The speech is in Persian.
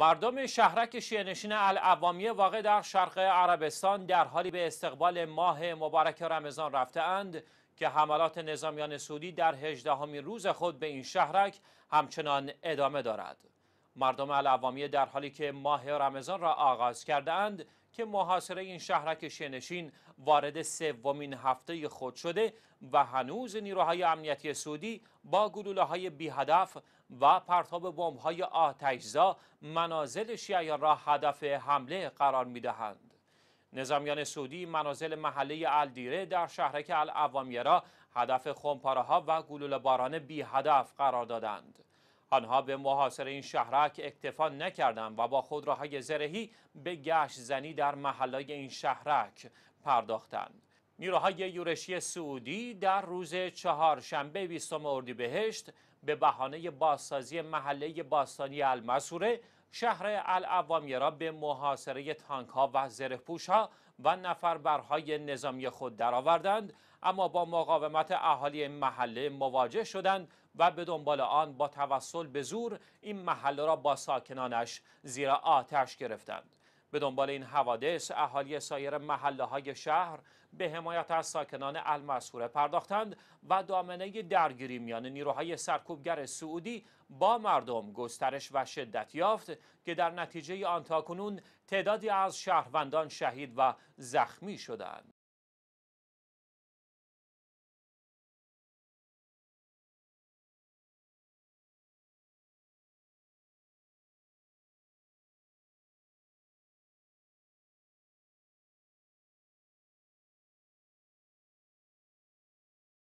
مردم شهرک شیهنشین العوامی واقع در شرق عربستان در حالی به استقبال ماه مبارک رمضان رفته اند که حملات نظامیان سعودی در هجدهمین روز خود به این شهرک همچنان ادامه دارد. مردم العوامی در حالی که ماه رمضان را آغاز کرده که محاصره این شهرک شنشین وارد سومین هفته خود شده و هنوز نیروهای امنیتی سعودی با گلوله های بی هدف و پرتاب بمب های آتشزا منازل شیعیان را هدف حمله قرار می نظامیان سعودی منازل محله الدیره در شهرک العوامیه را هدف خمپاره ها و گلوله باران بی هدف قرار دادند. آنها به محاصر این شهرک اکتفا نکردند و با خودروهای زرهی به گشت زنی در محلای این شهرک پرداختند. نیروهای یورشی سعودی در روز چهارشنبه 20 اردیبهشت به بهانه بازسازی محله باستانی المسوره شهر العوامیه را به محاصره تانک ها و زرهپوش ها و نفربرهای نظامی خود درآوردند اما با مقاومت اهالی محله مواجه شدند و به دنبال آن با توسل به زور این محله را با ساکنانش زیر آتش گرفتند به دنبال این حوادث اهالی سایر محله های شهر به حمایت از ساکنان المسوره پرداختند و دامنه درگیری میان نیروهای سرکوبگر سعودی با مردم گسترش و شدت یافت که در نتیجه آن تاکنون تعدادی از شهروندان شهید و زخمی شدند